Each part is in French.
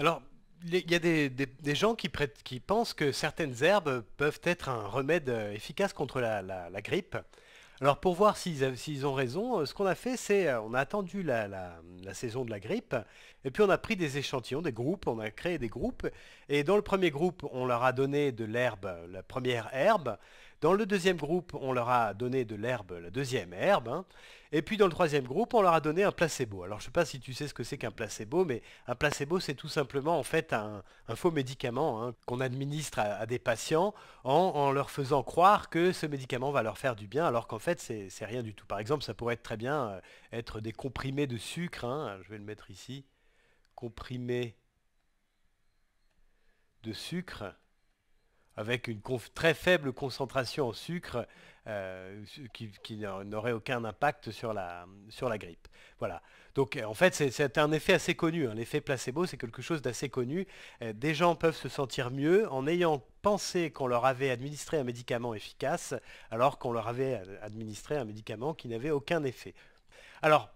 Alors, il y a des, gens qui, pensent que certaines herbes peuvent être un remède euh, efficace contre la, grippe. Alors pour voir s'ils ont raison, euh, ce qu'on a fait, c'est euh, on a attendu la, saison de la grippe, et puis on a pris des échantillons, des groupes, on a créé des groupes, et dans le premier groupe, on leur a donné de l'herbe, la première herbe, dans le deuxième groupe, on leur a donné de l'herbe, la deuxième herbe. Hein. Et puis dans le troisième groupe, on leur a donné un placebo. Alors je ne sais pas si tu sais ce que c'est qu'un placebo, mais un placebo, c'est tout simplement en fait un, faux médicament hein, qu'on administre à, des patients en, leur faisant croire que ce médicament va leur faire du bien, alors qu'en fait, c'est rien du tout. Par exemple, ça pourrait être très bien euh, être des comprimés de sucre. Hein. je vais le mettre ici. Comprimés de sucre avec une très faible concentration en sucre euh, qui, n'aurait aucun impact sur la, sur la grippe. Voilà. Donc en fait, c'est un effet assez connu. Hein. L'effet placebo, c'est quelque chose d'assez connu. Euh, des gens peuvent se sentir mieux en ayant pensé qu'on leur avait administré un médicament efficace, alors qu'on leur avait euh, administré un médicament qui n'avait aucun effet. Alors,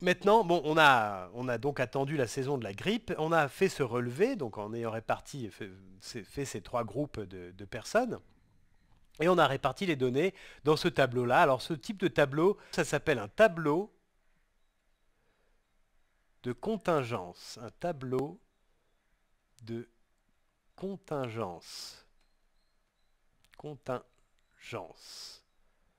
Maintenant, bon, on a, donc attendu la saison de la grippe, on a fait ce relevé, donc en ayant réparti, fait, ces trois groupes de, personnes, et on a réparti les données dans ce tableau-là. Alors ce type de tableau, ça s'appelle un tableau de contingence. Un tableau de contingence. Contingence.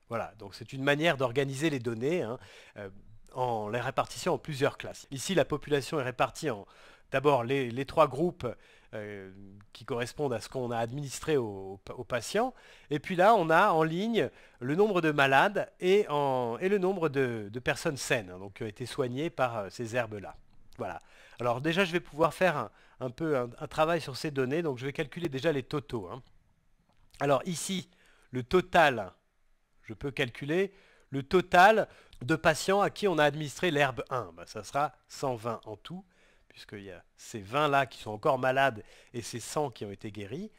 Voilà, donc c'est une manière d'organiser les données. Hein. Euh, en les répartissant en plusieurs classes. Ici, la population est répartie en d'abord les, trois groupes euh, qui correspondent à ce qu'on a administré aux, patients. Et puis là, on a en ligne le nombre de malades et, le nombre de, personnes saines, hein, donc qui ont été soignées par euh, ces herbes-là. Voilà. Alors déjà, je vais pouvoir faire un, peu un, travail sur ces données. Donc je vais calculer déjà les totaux. Hein. Alors ici, le total, je peux calculer le total de patients à qui on a administré l'herbe 1. Bah, ça sera 120 en tout, puisqu'il y a ces 20-là qui sont encore malades et ces 100 qui ont été guéris.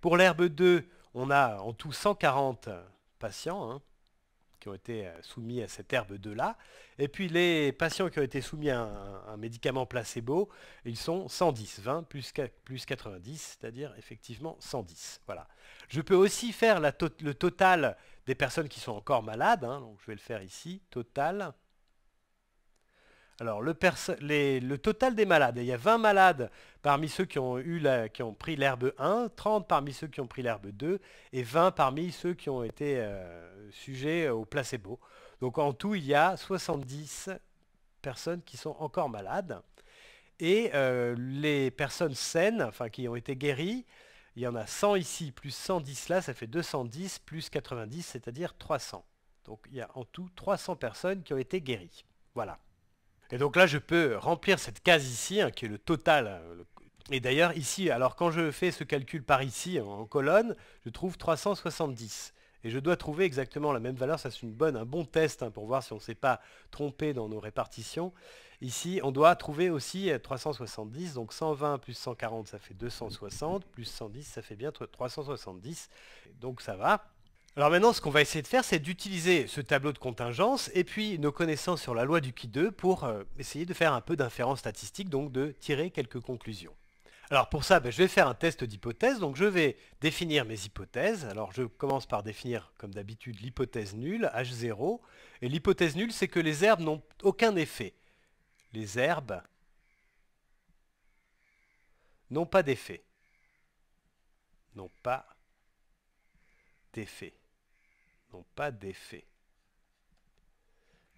Pour l'herbe 2, on a en tout 140 patients hein, qui ont été euh, soumis à cette herbe 2-là. Et puis les patients qui ont été soumis à un, médicament placebo, ils sont 110, 20 plus, 90, c'est-à-dire effectivement 110. Voilà. Je peux aussi faire le total des personnes qui sont encore malades, hein, donc je vais le faire ici, total. Alors le, les, le total des malades, il y a 20 malades parmi ceux qui ont, eu la, qui ont pris l'herbe 1, 30 parmi ceux qui ont pris l'herbe 2, et 20 parmi ceux qui ont été euh, sujets au placebo. Donc en tout, il y a 70 personnes qui sont encore malades. Et euh, les personnes saines, enfin qui ont été guéries, il y en a 100 ici, plus 110 là, ça fait 210, plus 90, c'est-à-dire 300. Donc il y a en tout 300 personnes qui ont été guéries. Voilà. Et donc là, je peux remplir cette case ici, hein, qui est le total. Hein, Et d'ailleurs, ici, alors quand je fais ce calcul par ici, en colonne, je trouve 370. Et je dois trouver exactement la même valeur, ça c'est une bonne, un bon test hein, pour voir si on ne s'est pas trompé dans nos répartitions. Ici, on doit trouver aussi 370, euh, donc 120 plus 140, ça fait 260, plus 110, ça fait bien 370, donc ça va. Alors maintenant, ce qu'on va essayer de faire, c'est d'utiliser ce tableau de contingence et puis nos connaissances sur la loi du qi 2 pour euh, essayer de faire un peu d'inférence statistique, donc de tirer quelques conclusions. Alors pour ça, ben, je vais faire un test d'hypothèse, donc je vais définir mes hypothèses. Alors je commence par définir, comme d'habitude, l'hypothèse nulle, H0. Et l'hypothèse nulle, c'est que les herbes n'ont aucun effet les herbes n'ont pas d'effet. N'ont pas d'effet. N'ont pas d'effet.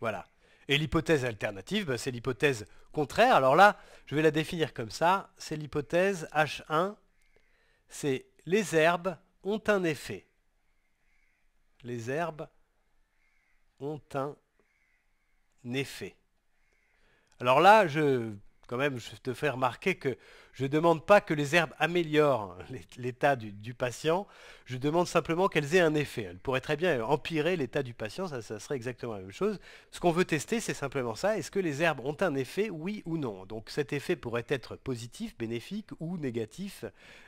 Voilà. Et l'hypothèse alternative, bah, c'est l'hypothèse contraire. Alors là, je vais la définir comme ça. C'est l'hypothèse H1. C'est les herbes ont un effet. Les herbes ont un effet. Alors là, je, quand même, je te fais remarquer que je ne demande pas que les herbes améliorent l'état du, patient, je demande simplement qu'elles aient un effet. Elles pourraient très bien empirer l'état du patient, ça, serait exactement la même chose. Ce qu'on veut tester, c'est simplement ça. Est-ce que les herbes ont un effet, oui ou non Donc cet effet pourrait être positif, bénéfique ou négatif.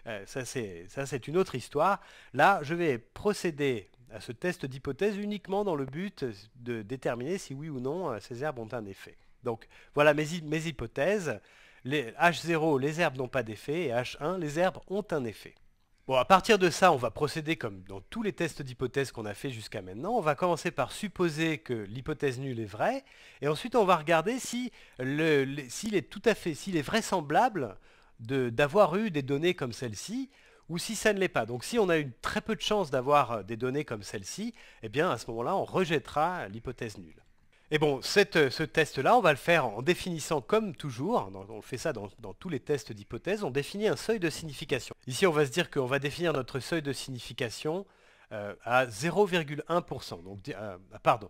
Euh, ça, c'est une autre histoire. Là, je vais procéder à ce test d'hypothèse uniquement dans le but de déterminer si oui ou non euh, ces herbes ont un effet. Donc voilà mes, mes hypothèses. H0, les herbes n'ont pas d'effet, et H1, les herbes ont un effet. Bon, à partir de ça, on va procéder comme dans tous les tests d'hypothèses qu'on a fait jusqu'à maintenant. On va commencer par supposer que l'hypothèse nulle est vraie, et ensuite on va regarder si s'il est tout à fait, s'il est vraisemblable d'avoir eu des données comme celle-ci, ou si ça ne l'est pas. Donc si on a eu très peu de chance d'avoir euh, des données comme celle-ci, eh bien à ce moment-là, on rejettera l'hypothèse nulle. Et bon, euh, ce test-là, on va le faire en définissant comme toujours, hein, on fait ça dans, tous les tests d'hypothèse, on définit un seuil de signification. Ici, on va se dire qu'on va définir notre seuil de signification euh, à 0,1%, donc euh, pardon,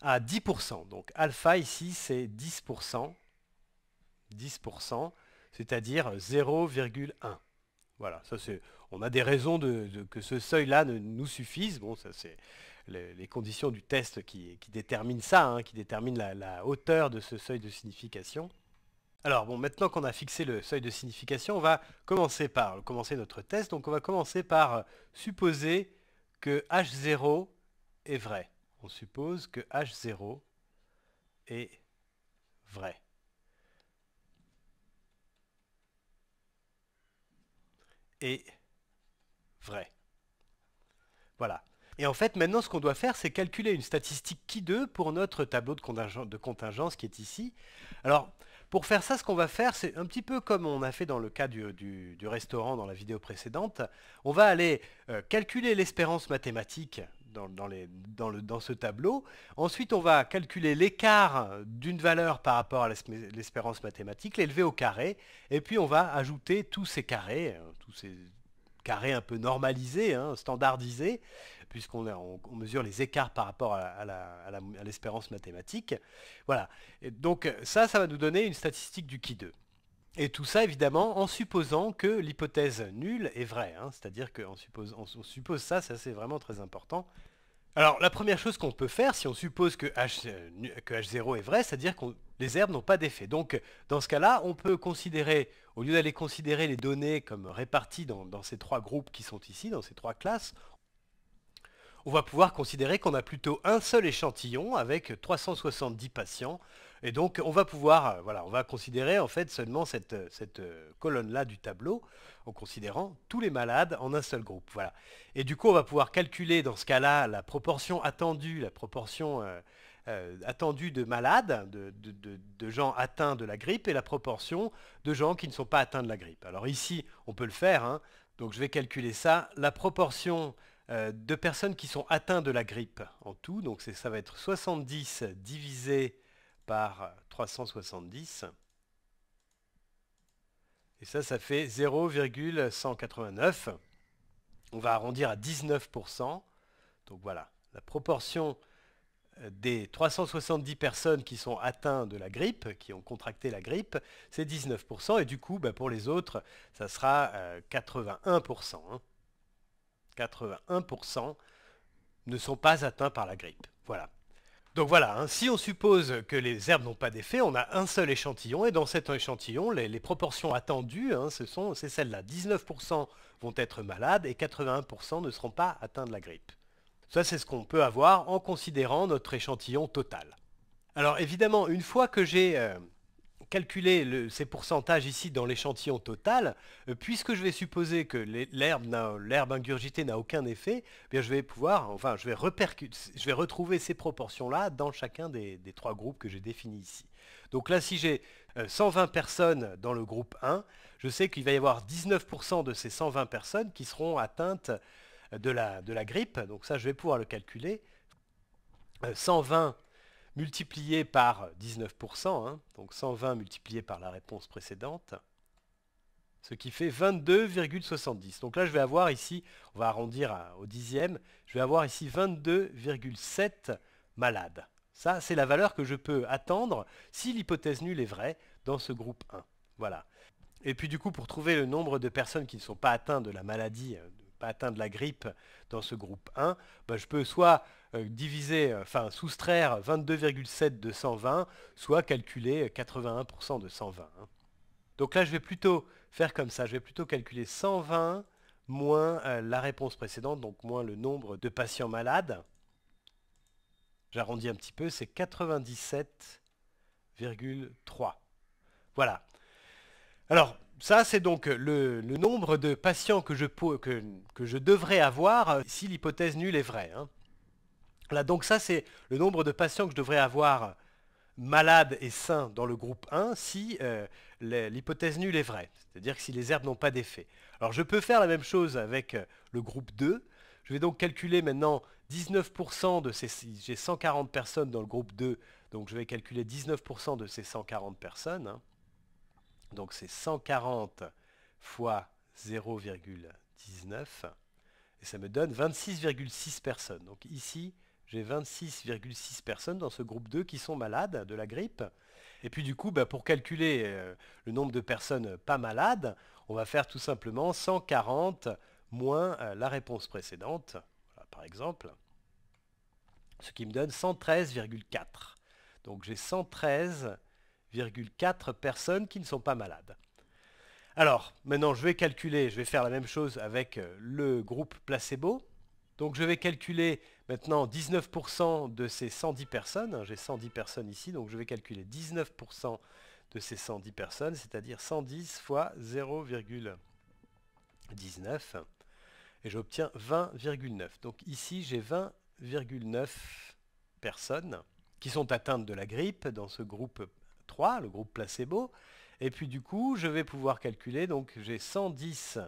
à 10%. Donc alpha ici, c'est 10%, 10%, c'est-à-dire 0,1. Voilà, ça c'est, on a des raisons de, que ce seuil-là nous suffise. Bon, ça c'est les, conditions du test qui, déterminent ça, hein, qui déterminent la, la, hauteur de ce seuil de signification. Alors bon, maintenant qu'on a fixé le seuil de signification, on va commencer par commencer notre test. Donc on va commencer par euh, supposer que H0 est vrai. On suppose que H0 est vrai. Et vrai. Voilà. Et en fait, maintenant, ce qu'on doit faire, c'est calculer une statistique qui 2 pour notre tableau de contingence qui est ici. Alors, pour faire ça, ce qu'on va faire, c'est un petit peu comme on a fait dans le cas du, restaurant dans la vidéo précédente. On va aller euh, calculer l'espérance mathématique dans, ce tableau. Ensuite, on va calculer l'écart d'une valeur par rapport à l'espérance mathématique, l'élever au carré, et puis on va ajouter tous ces carrés, hein, tous ces carrés un peu normalisés, hein, standardisés, puisqu'on mesure les écarts par rapport à l'espérance mathématique. Voilà. donc ça, ça va nous donner une statistique du qui 2. Et tout ça, évidemment, en supposant que l'hypothèse nulle est vraie. Hein. C'est-à-dire qu'on suppose, on, suppose ça, ça c'est vraiment très important. Alors, la première chose qu'on peut faire, si on suppose que, H, 0 euh, est vrai, c'est-à-dire que les herbes n'ont pas d'effet. Donc, dans ce cas-là, on peut considérer, au lieu d'aller considérer les données comme réparties dans, ces trois groupes qui sont ici, dans ces trois classes, on va pouvoir considérer qu'on a plutôt un seul échantillon avec 370 patients. Et donc, on va pouvoir, euh, voilà, on va considérer en fait seulement cette, euh, cette euh, colonne-là du tableau en considérant tous les malades en un seul groupe. Voilà. Et du coup, on va pouvoir calculer dans ce cas-là la proportion attendue, la proportion attendue de malades, de, gens atteints de la grippe et la proportion de gens qui ne sont pas atteints de la grippe. Alors ici, on peut le faire. Hein. Donc je vais calculer ça. La proportion euh, de personnes qui sont atteintes de la grippe en tout. Donc ça va être 70 divisé par 370. Et ça, ça fait 0,189. On va arrondir à 19%. Donc voilà, la proportion euh, des 370 personnes qui sont atteintes de la grippe, qui ont contracté la grippe, c'est 19%. Et du coup, bah, pour les autres, ça sera 81%. Euh, 81% ne sont pas atteints par la grippe. Voilà. Donc voilà, hein, si on suppose que les herbes n'ont pas d'effet, on a un seul échantillon, et dans cet échantillon, les, proportions attendues, hein, ce c'est celles-là. 19% vont être malades et 81% ne seront pas atteints de la grippe. Ça, c'est ce qu'on peut avoir en considérant notre échantillon total. Alors évidemment, une fois que j'ai euh, calculer ces pourcentages ici dans l'échantillon total, euh, puisque je vais supposer que l'herbe ingurgitée n'a aucun effet, eh bien je vais pouvoir, enfin je vais, je vais retrouver ces proportions-là dans chacun des, trois groupes que j'ai définis ici. Donc là, si j'ai 120 euh, personnes dans le groupe 1, je sais qu'il va y avoir 19% de ces 120 personnes qui seront atteintes euh, de la grippe, donc ça je vais pouvoir le calculer. 120 multiplié par 19%, hein, donc 120 multiplié par la réponse précédente, ce qui fait 22,70. Donc là, je vais avoir ici, on va arrondir au dixième, je vais avoir ici 22,7 malades. Ça, c'est la valeur que je peux attendre si l'hypothèse nulle est vraie dans ce groupe 1. Voilà. Et puis du coup, pour trouver le nombre de personnes qui ne sont pas atteintes de la maladie, euh, pas atteintes de la grippe dans ce groupe 1, bah, je peux soit euh, diviser, euh, enfin soustraire 22,7 de 120, soit calculer 81% de 120. Hein. Donc là, je vais plutôt faire comme ça, je vais plutôt calculer 120 moins euh, la réponse précédente, donc moins le nombre de patients malades. J'arrondis un petit peu, c'est 97,3. Voilà. Alors, ça, c'est donc le, nombre de patients que je, que je devrais avoir si l'hypothèse nulle est vraie. Hein. Voilà, donc ça, c'est le nombre de patients que je devrais avoir malades et sains dans le groupe 1 si euh, l'hypothèse nulle est vraie, c'est-à-dire que si les herbes n'ont pas d'effet. Alors je peux faire la même chose avec euh, le groupe 2. Je vais donc calculer maintenant 19% de ces... J'ai 140 personnes dans le groupe 2, donc je vais calculer 19% de ces 140 personnes. Hein. Donc c'est 140 fois 0,19 et ça me donne 26,6 personnes. Donc ici, j'ai 26,6 personnes dans ce groupe 2 qui sont malades de la grippe. Et puis du coup, bah, pour calculer euh, le nombre de personnes pas malades, on va faire tout simplement 140 moins euh, la réponse précédente, par exemple, ce qui me donne 113,4. Donc j'ai 113,4 personnes qui ne sont pas malades. Alors, maintenant, je vais calculer, je vais faire la même chose avec euh, le groupe placebo. Donc je vais calculer maintenant 19% de ces 110 personnes. J'ai 110 personnes ici, donc je vais calculer 19% de ces 110 personnes, c'est-à-dire 110 fois 0,19. Et j'obtiens 20,9. Donc ici, j'ai 20,9 personnes qui sont atteintes de la grippe dans ce groupe 3, le groupe placebo. Et puis du coup, je vais pouvoir calculer, donc j'ai 110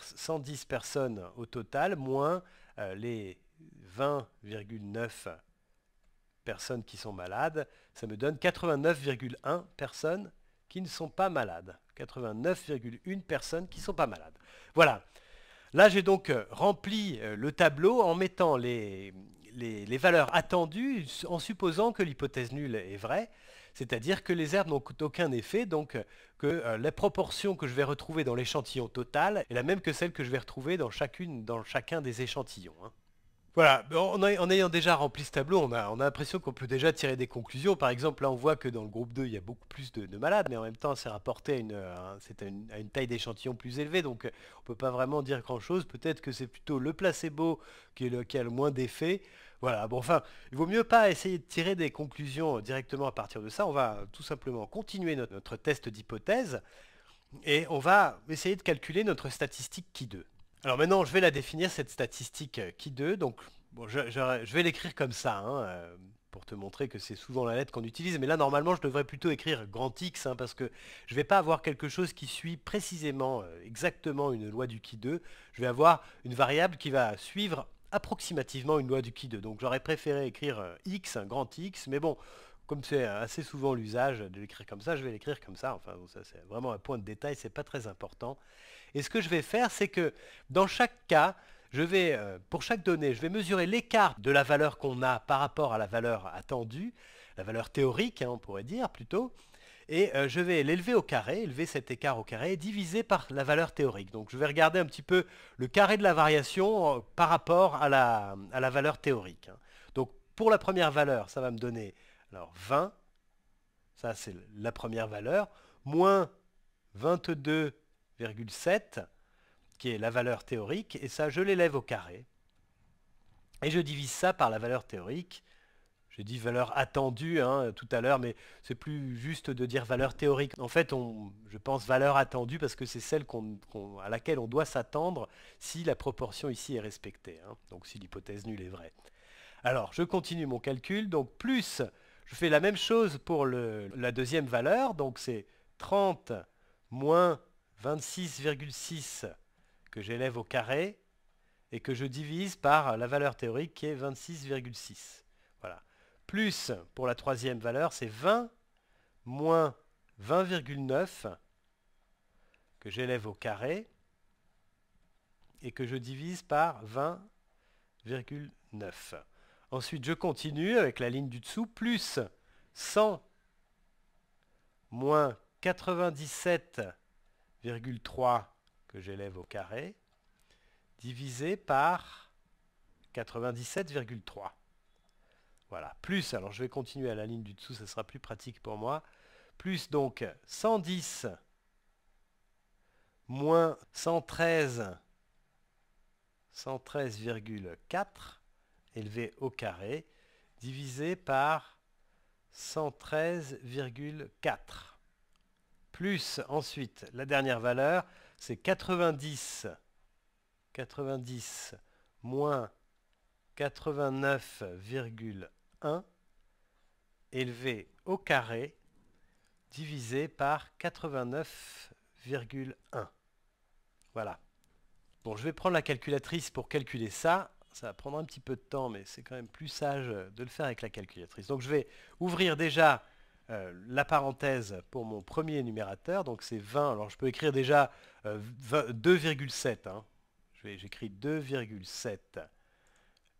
110 personnes au total, moins euh, les 20,9 personnes qui sont malades, ça me donne 89,1 personnes qui ne sont pas malades. 89,1 personnes qui ne sont pas malades. Voilà. Là, j'ai donc euh, rempli euh, le tableau en mettant les valeurs attendues, en supposant que l'hypothèse nulle est vraie. C'est-à-dire que les herbes n'ont aucun effet, donc euh, que euh, la proportion que je vais retrouver dans l'échantillon total est la même que celle que je vais retrouver dans, chacune, dans chacun des échantillons. Hein. Voilà, en, ayant déjà rempli ce tableau, on a, l'impression qu'on peut déjà tirer des conclusions. Par exemple, là, on voit que dans le groupe 2, il y a beaucoup plus de, malades, mais en même temps, c'est rapporté à une, taille d'échantillon plus élevée, donc on ne peut pas vraiment dire grand-chose. Peut-être que c'est plutôt le placebo qui, est qui a le moins d'effet. Voilà, bon enfin, il vaut mieux pas essayer de tirer des conclusions directement à partir de ça. On va tout simplement continuer notre, test d'hypothèse et on va essayer de calculer notre statistique qui 2. Alors maintenant, je vais la définir, cette statistique euh, qui 2. Donc, bon, je, vais l'écrire comme ça, hein, euh, pour te montrer que c'est souvent la lettre qu'on utilise. Mais là, normalement, je devrais plutôt écrire grand X, hein, parce que je ne vais pas avoir quelque chose qui suit précisément, euh, exactement une loi du qui 2. Je vais avoir une variable qui va suivre approximativement une loi du qui 2. Donc j'aurais préféré écrire euh, x, un grand x, mais bon, comme c'est euh, assez souvent l'usage de l'écrire comme ça, je vais l'écrire comme ça. Enfin, ça c'est vraiment un point de détail, c'est pas très important. Et ce que je vais faire, c'est que dans chaque cas, je vais, euh, pour chaque donnée, je vais mesurer l'écart de la valeur qu'on a par rapport à la valeur attendue, la valeur théorique, hein, on pourrait dire plutôt, et euh, je vais l'élever au carré, élever cet écart au carré, divisé par la valeur théorique. Donc je vais regarder un petit peu le carré de la variation euh, par rapport à la, valeur théorique. Hein. Donc pour la première valeur, ça va me donner alors 20, ça c'est la première valeur, moins 22,7, qui est la valeur théorique, et ça je l'élève au carré. Et je divise ça par la valeur théorique, j'ai dit valeur attendue hein, tout à l'heure, mais c'est plus juste de dire valeur théorique. En fait, je pense valeur attendue parce que c'est celle à laquelle on doit s'attendre si la proportion ici est respectée, hein. donc si l'hypothèse nulle est vraie. Alors, je continue mon calcul, donc plus, je fais la même chose pour la deuxième valeur, donc c'est 30 moins 26,6 que j'élève au carré et que je divise par la valeur théorique qui est 26,6. Voilà plus pour la troisième valeur, c'est 20 moins 20,9 que j'élève au carré et que je divise par 20,9. Ensuite, je continue avec la ligne du dessous, plus 100 moins 97,3 que j'élève au carré, divisé par 97,3. Voilà, plus, alors je vais continuer à la ligne du dessous, ça sera plus pratique pour moi. Plus donc 110 moins 113, 113,4 élevé au carré, divisé par 113,4. Plus ensuite, la dernière valeur, c'est 90, 90 moins 89,1 1 élevé au carré divisé par 89,1. Voilà. Bon, je vais prendre la calculatrice pour calculer ça. Ça va prendre un petit peu de temps, mais c'est quand même plus sage de le faire avec la calculatrice. Donc je vais ouvrir déjà euh, la parenthèse pour mon premier numérateur. Donc c'est 20. Alors je peux écrire déjà 2,7. Euh, hein. J'écris 2,7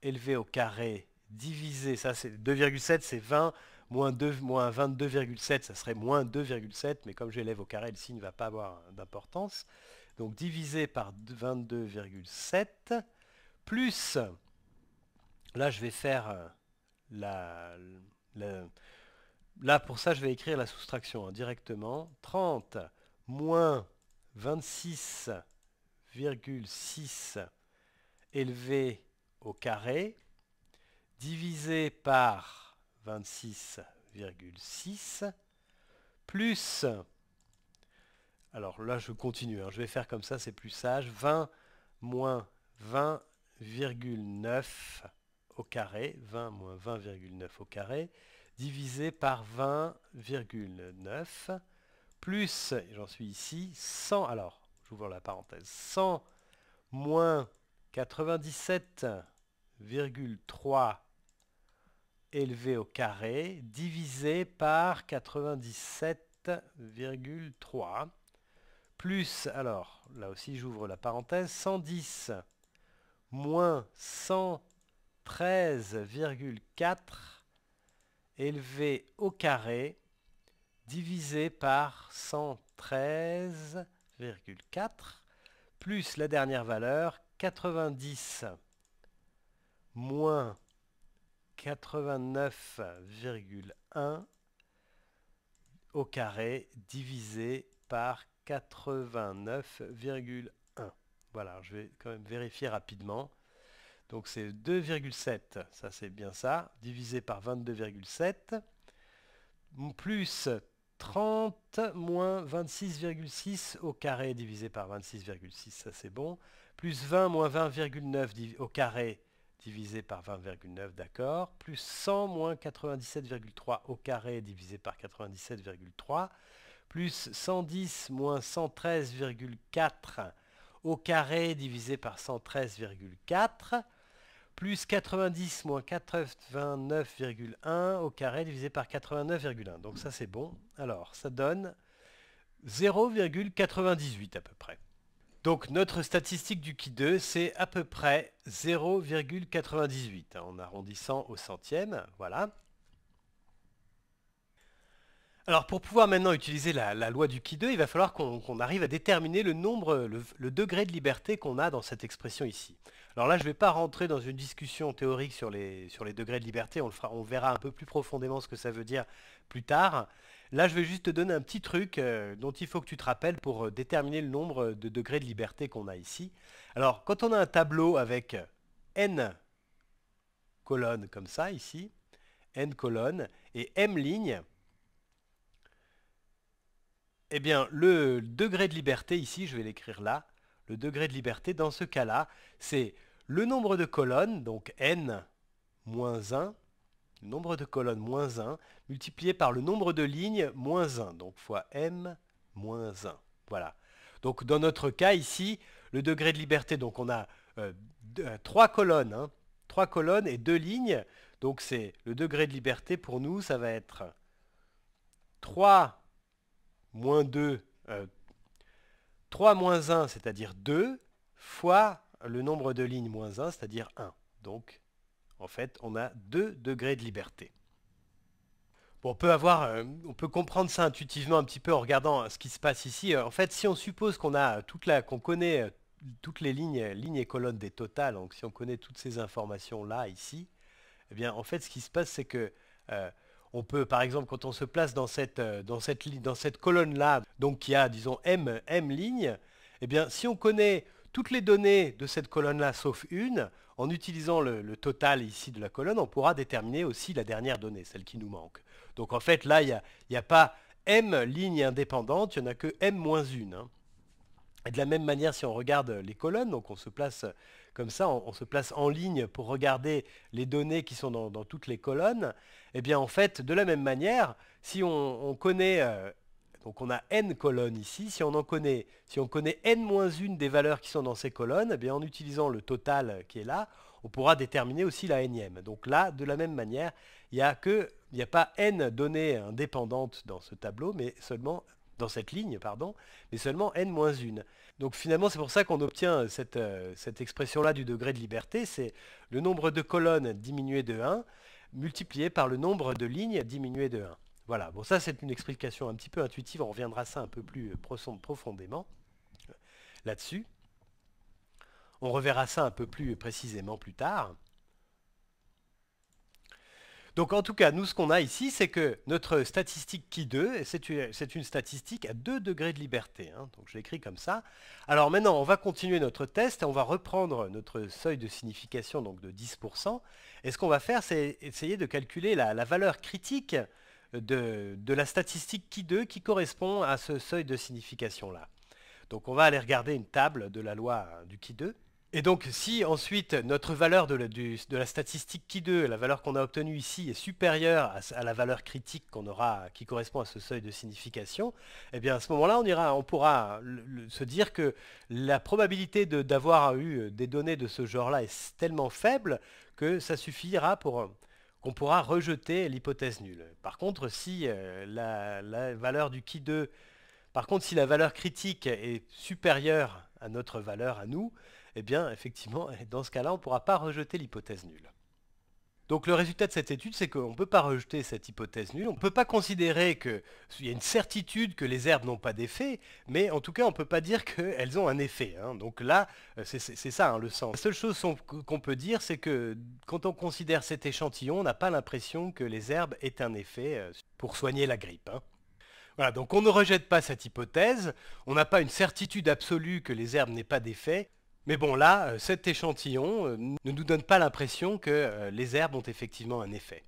élevé au carré diviser ça c'est 2,7 c'est 20, moins, 2, 22,7 ça serait moins 2,7, mais comme j'élève au carré, le signe ne va pas avoir d'importance. Donc divisé par 22,7 plus, là je vais faire euh, la, Là, pour ça, je vais écrire la soustraction hein, directement. 30 moins 26,6 élevé au carré divisé par 26,6 plus, alors là je continue, hein, je vais faire comme ça, c'est plus sage, 20 moins 20,9 au carré, 20 moins 20,9 au carré, divisé par 20,9 plus, j'en suis ici, 100, alors j'ouvre la parenthèse, 100 moins 97,3 élevé au carré divisé par 97,3 plus, alors là aussi j'ouvre la parenthèse, 110 moins 113,4 élevé au carré divisé par 113,4 plus la dernière valeur 90 moins 89,1 au carré divisé par 89,1. Voilà, je vais quand même vérifier rapidement. Donc c'est 2,7, ça c'est bien ça, divisé par 22,7, plus 30 moins 26,6 au carré divisé par 26,6, ça c'est bon, plus 20 moins 20,9 au carré divisé par 20,9, d'accord, plus 100 moins 97,3 au carré divisé par 97,3, plus 110 moins 113,4 au carré divisé par 113,4, plus 90 moins 89,1 au carré divisé par 89,1. Donc ça c'est bon. Alors ça donne 0,98 à peu près. Donc notre statistique du qui 2, c'est à peu près 0,98, hein, en arrondissant au centième, voilà. Alors pour pouvoir maintenant utiliser la, loi du qui 2, il va falloir qu'on arrive à déterminer le nombre, le, degré de liberté qu'on a dans cette expression ici. Alors là, je ne vais pas rentrer dans une discussion théorique sur les, sur les degrés de liberté, on, le fera, on verra un peu plus profondément ce que ça veut dire plus tard. Là, je vais juste te donner un petit truc euh, dont il faut que tu te rappelles pour euh, déterminer le nombre de degrés de liberté qu'on a ici. Alors, quand on a un tableau avec euh, n colonnes comme ça, ici, n colonnes, et m lignes, eh bien, le degré de liberté ici, je vais l'écrire là, le degré de liberté dans ce cas-là, c'est le nombre de colonnes, donc n moins 1, le nombre de colonnes moins 1, multiplié par le nombre de lignes moins 1, donc fois m moins 1. Voilà. Donc dans notre cas ici, le degré de liberté, donc on a 3 euh, euh, trois colonnes, hein, trois colonnes et deux lignes, donc c'est le degré de liberté pour nous, ça va être 3 moins 2, 3 euh, moins 1, c'est-à-dire 2, fois le nombre de lignes moins 1, c'est-à-dire 1. Donc en fait, on a deux degrés de liberté. on peut avoir, euh, on peut comprendre ça intuitivement un petit peu en regardant euh, ce qui se passe ici. Euh, en fait, si on suppose qu'on a qu'on connaît toutes les lignes, lignes et colonnes des totales, donc si on connaît toutes ces informations là ici, eh bien en fait ce qui se passe c'est que on peut par exemple quand on se place dans cette, dans cette, dans cette colonne là, donc qui a disons m, m lignes, eh bien si on connaît toutes les données de cette colonne là sauf une, en utilisant le, total ici de la colonne, on pourra déterminer aussi la dernière donnée, celle qui nous manque. Donc en fait, là, il n'y a, pas m lignes indépendantes, il n'y en a que m moins une. Hein. Et de la même manière, si on regarde les colonnes, donc on se place comme ça, on, se place en ligne pour regarder les données qui sont dans, toutes les colonnes, eh bien en fait, de la même manière, si on, connaît euh, donc on a n colonnes ici. Si on en connaît, si on connaît n-1 des valeurs qui sont dans ces colonnes, eh bien en utilisant le total qui est là, on pourra déterminer aussi la nème. Donc là, de la même manière, il n'y a, que, a pas n données indépendantes dans ce tableau, mais seulement dans cette ligne, pardon, mais seulement n-1. Donc finalement, c'est pour ça qu'on obtient euh, cette, expression-là du degré de liberté, c'est le nombre de colonnes diminuées de 1 multiplié par le nombre de lignes diminuées de 1. Voilà, bon ça c'est une explication un petit peu intuitive, on reviendra ça un peu plus euh, profondément euh, là-dessus. On reverra ça un peu plus euh, précisément plus tard. Donc en tout cas, nous ce qu'on a ici, c'est que notre statistique qui 2, c'est une statistique à 2 degrés de liberté. Hein. donc je l'écris comme ça. Alors maintenant, on va continuer notre test et on va reprendre notre seuil de signification donc de 10%. Et ce qu'on va faire, c'est essayer de calculer la valeur critique de, la statistique qui 2 qui correspond à ce seuil de signification-là. Donc on va aller regarder une table de la loi du qui 2. Et donc si ensuite notre valeur de la, statistique qui 2, la valeur qu'on a obtenue ici, est supérieure à, la valeur critique qu'on aura, qui correspond à ce seuil de signification, eh bien à ce moment-là, on, pourra se dire que la probabilité d'avoir eu des données de ce genre-là est tellement faible que ça suffira pour qu'on pourra rejeter l'hypothèse nulle. Par contre, si euh, la, valeur du qui 2, par contre, si la valeur critique est supérieure à notre valeur à nous, eh bien, effectivement, dans ce cas-là, on ne pourra pas rejeter l'hypothèse nulle. Donc le résultat de cette étude, c'est qu'on ne peut pas rejeter cette hypothèse nulle. On ne peut pas considérer qu'il y a une certitude que les herbes n'ont pas d'effet, mais en tout cas, on ne peut pas dire qu'elles ont un effet. Hein. Donc là, euh, c'est ça hein, le sens. La seule chose qu'on peut dire, c'est que quand on considère cet échantillon, on n'a pas l'impression que les herbes aient un effet euh, pour soigner la grippe. Hein. Voilà, donc on ne rejette pas cette hypothèse, on n'a pas une certitude absolue que les herbes n'aient pas d'effet, mais bon, là, euh, cet échantillon euh, ne nous donne pas l'impression que euh, les herbes ont effectivement un effet.